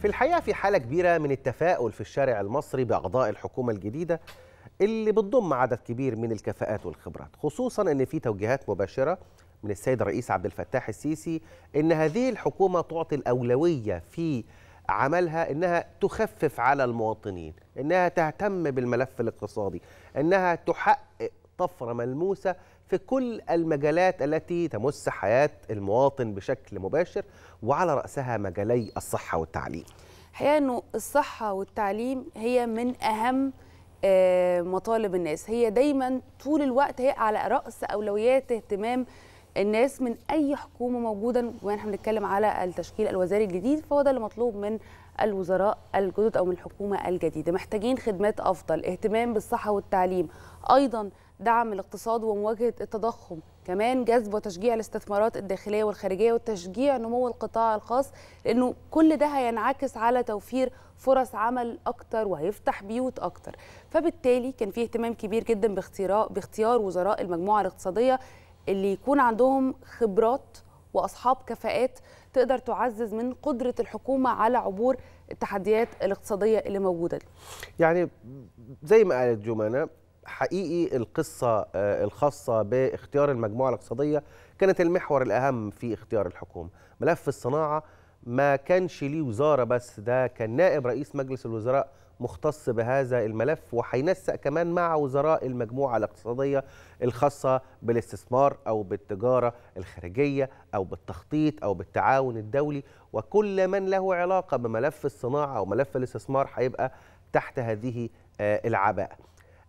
في الحقيقة في حالة كبيرة من التفاؤل في الشارع المصري بأعضاء الحكومة الجديدة اللي بتضم عدد كبير من الكفاءات والخبرات خصوصا أن في توجيهات مباشرة من السيد الرئيس عبد الفتاح السيسي أن هذه الحكومة تعطي الأولوية في عملها انها تخفف على المواطنين انها تهتم بالملف الاقتصادي انها تحقق طفره ملموسه في كل المجالات التي تمس حياه المواطن بشكل مباشر وعلى راسها مجالي الصحه والتعليم. الحقيقه انه الصحه والتعليم هي من اهم آه، مطالب الناس، هي دايما طول الوقت هي على راس اولويات اهتمام الناس من اي حكومه موجوده ونحن بنتكلم على التشكيل الوزاري الجديد فهو ده اللي مطلوب من الوزراء الجدد او من الحكومه الجديده محتاجين خدمات افضل اهتمام بالصحه والتعليم ايضا دعم الاقتصاد ومواجهه التضخم كمان جذب وتشجيع الاستثمارات الداخليه والخارجيه وتشجيع نمو القطاع الخاص لانه كل ده هينعكس على توفير فرص عمل اكتر وهيفتح بيوت اكتر فبالتالي كان في اهتمام كبير جدا باختيار باختيار وزراء المجموعه الاقتصاديه اللي يكون عندهم خبرات واصحاب كفاءات تقدر تعزز من قدره الحكومه على عبور التحديات الاقتصاديه اللي موجوده دي. يعني زي ما قالت جمانه حقيقي القصه آه، الخاصه باختيار المجموعه الاقتصاديه كانت المحور الاهم في اختيار الحكومه ملف الصناعه ما كانش ليه وزاره بس ده كان نائب رئيس مجلس الوزراء مختص بهذا الملف وهينسق كمان مع وزراء المجموعة الاقتصادية الخاصة بالاستثمار أو بالتجارة الخارجية أو بالتخطيط أو بالتعاون الدولي وكل من له علاقة بملف الصناعة أو ملف الاستثمار هيبقى تحت هذه آه، العباءة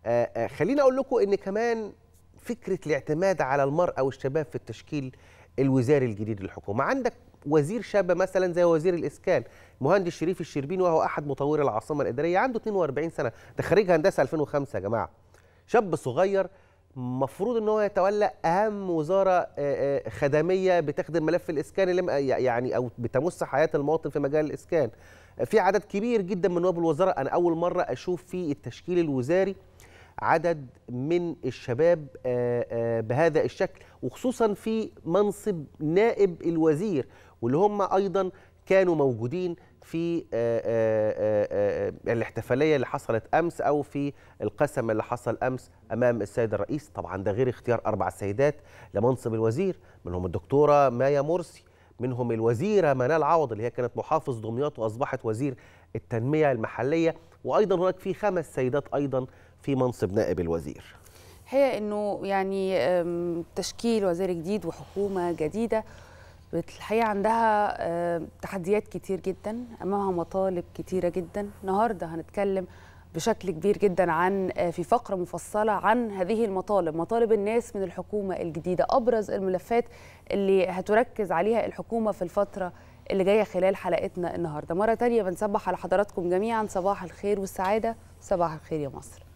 آه، آه، خليني أقول لكم أن كمان فكرة الاعتماد على المرأة والشباب في التشكيل الوزاري الجديد للحكومة عندك وزير شابه مثلا زي وزير الاسكان مهندس شريف الشربيني وهو احد مطوري العاصمه الاداريه عنده 42 سنه ده خريج هندسه 2005 يا جماعه شاب صغير مفروض ان هو يتولى اهم وزاره آه، آه، خدميه بتخدم ملف الاسكان اللي يعني او بتمس حياه المواطن في مجال الاسكان في عدد كبير جدا من نواب الوزراء انا اول مره اشوف في التشكيل الوزاري عدد من الشباب آه، آه، بهذا الشكل وخصوصا في منصب نائب الوزير واللي هم ايضا كانوا موجودين في آه، الاحتفاليه اللي حصلت امس او في القسم اللي حصل امس امام السيد الرئيس طبعا ده غير اختيار اربع سيدات لمنصب الوزير منهم الدكتوره مايا مرسي منهم الوزيره منال عوض اللي هي كانت محافظ دمياط واصبحت وزير التنميه المحليه وايضا هناك في خمس سيدات ايضا في منصب نائب الوزير هي انه يعني تشكيل وزير جديد وحكومه جديده الحقيقه عندها تحديات كتير جدا امامها مطالب كتيره جدا النهارده هنتكلم بشكل كبير جدا عن أه، في فقره مفصله عن هذه المطالب مطالب الناس من الحكومه الجديده ابرز الملفات اللي هتركز عليها الحكومه في الفتره اللي جايه خلال حلقتنا النهارده مره تانية بنصبح على حضراتكم جميعا صباح الخير والسعاده صباح الخير يا مصر